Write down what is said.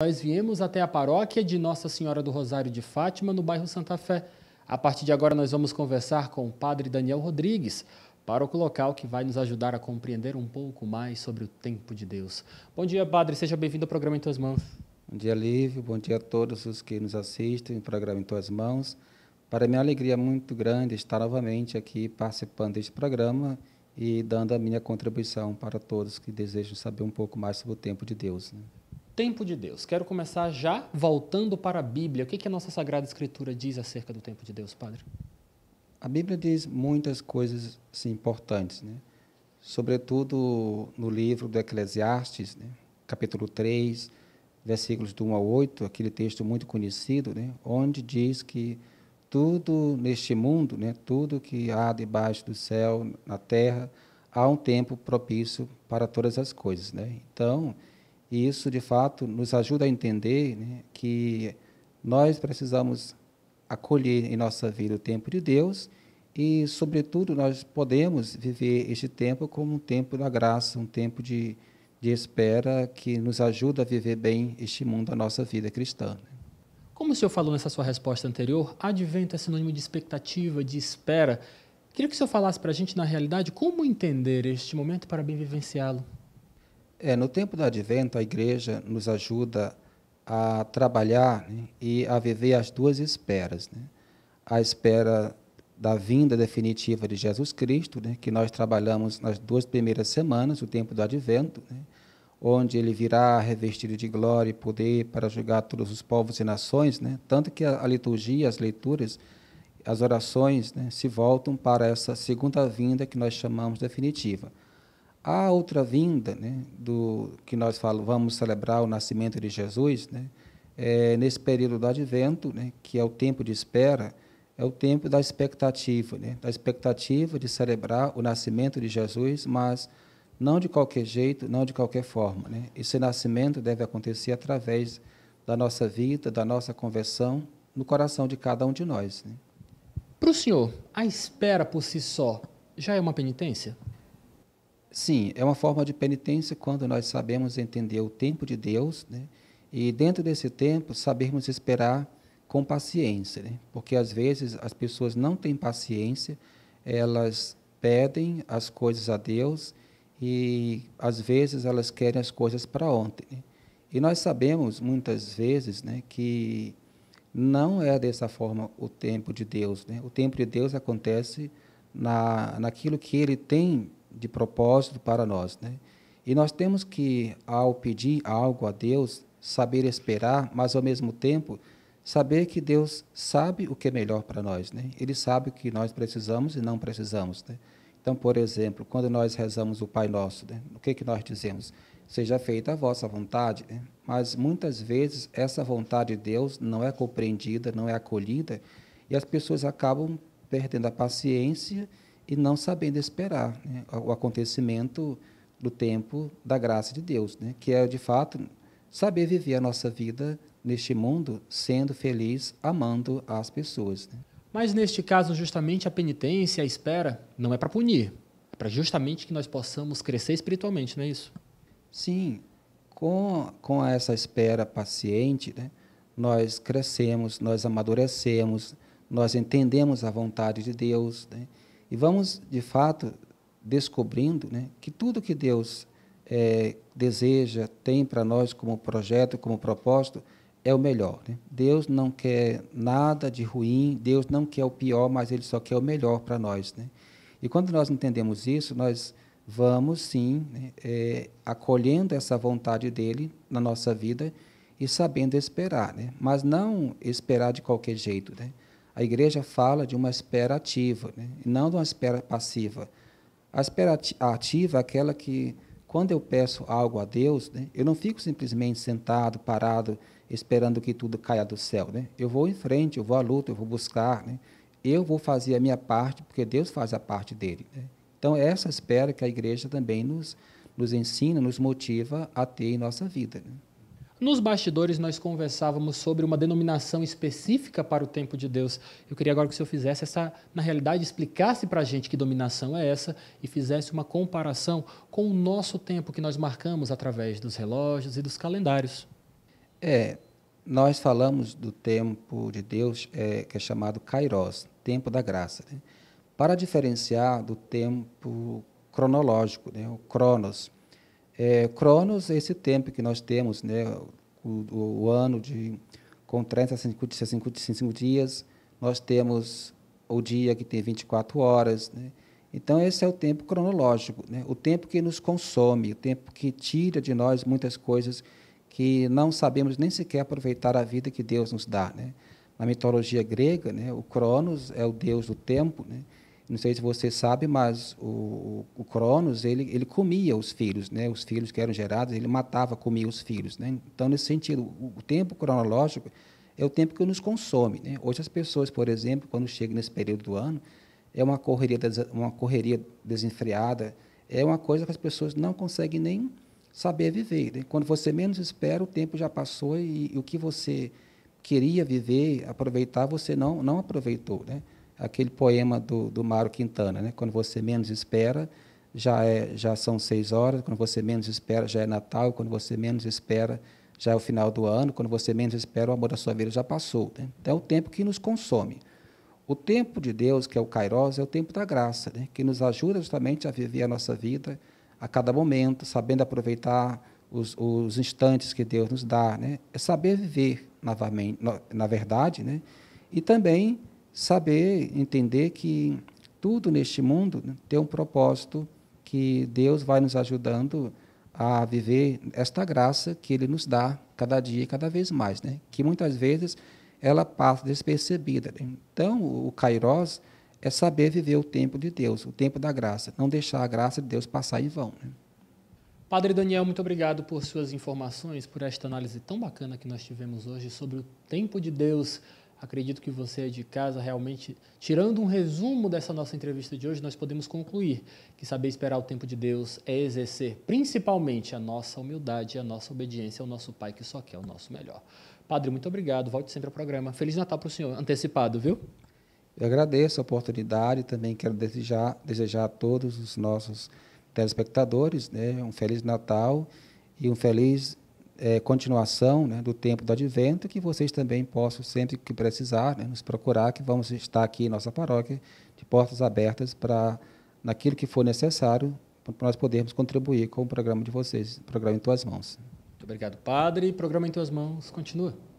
Nós viemos até a paróquia de Nossa Senhora do Rosário de Fátima, no bairro Santa Fé. A partir de agora, nós vamos conversar com o padre Daniel Rodrigues, o local, que vai nos ajudar a compreender um pouco mais sobre o tempo de Deus. Bom dia, padre. Seja bem-vindo ao programa Em Tuas Mãos. Bom dia, Lívio. Bom dia a todos os que nos assistem ao programa Em Tuas Mãos. Para minha é alegria muito grande estar novamente aqui participando deste programa e dando a minha contribuição para todos que desejam saber um pouco mais sobre o tempo de Deus. Né? Tempo de Deus. Quero começar já voltando para a Bíblia. O que, que a nossa Sagrada Escritura diz acerca do tempo de Deus, Padre? A Bíblia diz muitas coisas assim, importantes, né? sobretudo no livro do Eclesiastes, né? capítulo 3, versículos do 1 a 8, aquele texto muito conhecido, né? onde diz que tudo neste mundo, né? tudo que há debaixo do céu, na terra, há um tempo propício para todas as coisas. Né? Então, e isso, de fato, nos ajuda a entender né, que nós precisamos acolher em nossa vida o tempo de Deus e, sobretudo, nós podemos viver este tempo como um tempo da graça, um tempo de, de espera que nos ajuda a viver bem este mundo, a nossa vida cristã. Né. Como o senhor falou nessa sua resposta anterior, advento é sinônimo de expectativa, de espera. Queria que o senhor falasse para a gente, na realidade, como entender este momento para bem vivenciá-lo. É, no tempo do advento, a igreja nos ajuda a trabalhar né, e a viver as duas esperas. Né? A espera da vinda definitiva de Jesus Cristo, né, que nós trabalhamos nas duas primeiras semanas, o tempo do advento, né, onde ele virá revestido de glória e poder para julgar todos os povos e nações, né. tanto que a, a liturgia, as leituras, as orações né, se voltam para essa segunda vinda que nós chamamos definitiva a outra vinda, né, do que nós falamos, vamos celebrar o nascimento de Jesus, né, é, nesse período do Advento, né, que é o tempo de espera, é o tempo da expectativa, né, da expectativa de celebrar o nascimento de Jesus, mas não de qualquer jeito, não de qualquer forma, né. Esse nascimento deve acontecer através da nossa vida, da nossa conversão, no coração de cada um de nós. Né. Para o senhor, a espera por si só já é uma penitência? Sim, é uma forma de penitência quando nós sabemos entender o tempo de Deus, né? E dentro desse tempo, sabermos esperar com paciência, né? Porque às vezes as pessoas não têm paciência, elas pedem as coisas a Deus e às vezes elas querem as coisas para ontem. Né? E nós sabemos muitas vezes, né, que não é dessa forma o tempo de Deus, né? O tempo de Deus acontece na naquilo que ele tem de propósito para nós. Né? E nós temos que, ao pedir algo a Deus, saber esperar, mas ao mesmo tempo saber que Deus sabe o que é melhor para nós. Né? Ele sabe o que nós precisamos e não precisamos. Né? Então, por exemplo, quando nós rezamos o Pai Nosso, né? o que, que nós dizemos? Seja feita a vossa vontade. Né? Mas muitas vezes essa vontade de Deus não é compreendida, não é acolhida, e as pessoas acabam perdendo a paciência e não sabendo esperar né, o acontecimento do tempo da graça de Deus, né, que é, de fato, saber viver a nossa vida neste mundo sendo feliz, amando as pessoas. Né. Mas, neste caso, justamente a penitência, a espera, não é para punir, é para justamente que nós possamos crescer espiritualmente, não é isso? Sim, com, com essa espera paciente, né, nós crescemos, nós amadurecemos, nós entendemos a vontade de Deus, né, e vamos, de fato, descobrindo né, que tudo que Deus é, deseja, tem para nós como projeto, como propósito, é o melhor. Né? Deus não quer nada de ruim, Deus não quer o pior, mas Ele só quer o melhor para nós. Né? E quando nós entendemos isso, nós vamos sim né, é, acolhendo essa vontade dele na nossa vida e sabendo esperar, né? mas não esperar de qualquer jeito. Né? A igreja fala de uma espera ativa, né? e não de uma espera passiva. A espera ativa é aquela que, quando eu peço algo a Deus, né, eu não fico simplesmente sentado, parado, esperando que tudo caia do céu. Né? Eu vou em frente, eu vou à luta, eu vou buscar. Né? Eu vou fazer a minha parte, porque Deus faz a parte dele. Né? Então, é essa espera que a igreja também nos, nos ensina, nos motiva a ter em nossa vida. Né? Nos bastidores, nós conversávamos sobre uma denominação específica para o tempo de Deus. Eu queria agora que o senhor fizesse essa, na realidade, explicasse para a gente que dominação é essa e fizesse uma comparação com o nosso tempo que nós marcamos através dos relógios e dos calendários. É, nós falamos do tempo de Deus, é, que é chamado Kairos, tempo da graça. Né? Para diferenciar do tempo cronológico, né? o Cronos é, Cronos é esse tempo que nós temos, né, o, o, o ano de com 365 dias, nós temos o dia que tem 24 horas. Né? Então, esse é o tempo cronológico, né? o tempo que nos consome, o tempo que tira de nós muitas coisas que não sabemos nem sequer aproveitar a vida que Deus nos dá. Né? Na mitologia grega, né, o Cronos é o deus do tempo, né? não sei se você sabe, mas o, o Cronos, ele, ele comia os filhos, né? Os filhos que eram gerados, ele matava, comia os filhos, né? Então, nesse sentido, o, o tempo cronológico é o tempo que nos consome, né? Hoje as pessoas, por exemplo, quando chegam nesse período do ano, é uma correria, uma correria desenfreada, é uma coisa que as pessoas não conseguem nem saber viver. Né? Quando você menos espera, o tempo já passou e, e o que você queria viver, aproveitar, você não, não aproveitou, né? aquele poema do, do Mário Quintana, né? Quando você menos espera, já, é, já são seis horas, quando você menos espera, já é Natal, quando você menos espera, já é o final do ano, quando você menos espera, o amor da sua vida já passou. Né? Então, é o tempo que nos consome. O tempo de Deus, que é o Kairos, é o tempo da graça, né? que nos ajuda justamente a viver a nossa vida a cada momento, sabendo aproveitar os, os instantes que Deus nos dá. Né? É saber viver, novamente, na verdade, né? e também saber, entender que tudo neste mundo né, tem um propósito que Deus vai nos ajudando a viver esta graça que Ele nos dá cada dia e cada vez mais, né? que muitas vezes ela passa despercebida. Né. Então, o Kairos é saber viver o tempo de Deus, o tempo da graça, não deixar a graça de Deus passar em vão. Né? Padre Daniel, muito obrigado por suas informações, por esta análise tão bacana que nós tivemos hoje sobre o tempo de Deus acredito que você de casa realmente, tirando um resumo dessa nossa entrevista de hoje, nós podemos concluir que saber esperar o tempo de Deus é exercer principalmente a nossa humildade, a nossa obediência ao nosso Pai que só quer o nosso melhor. Padre, muito obrigado. Volte sempre ao programa. Feliz Natal para o senhor, antecipado, viu? Eu agradeço a oportunidade, e também quero desejar, desejar a todos os nossos telespectadores né, um feliz Natal e um feliz é, continuação né, do tempo do advento, que vocês também possam, sempre que precisar, né, nos procurar, que vamos estar aqui em nossa paróquia, de portas abertas para, naquilo que for necessário, para nós podermos contribuir com o programa de vocês, o programa em Tuas Mãos. Muito obrigado, padre. Programa em Tuas Mãos continua.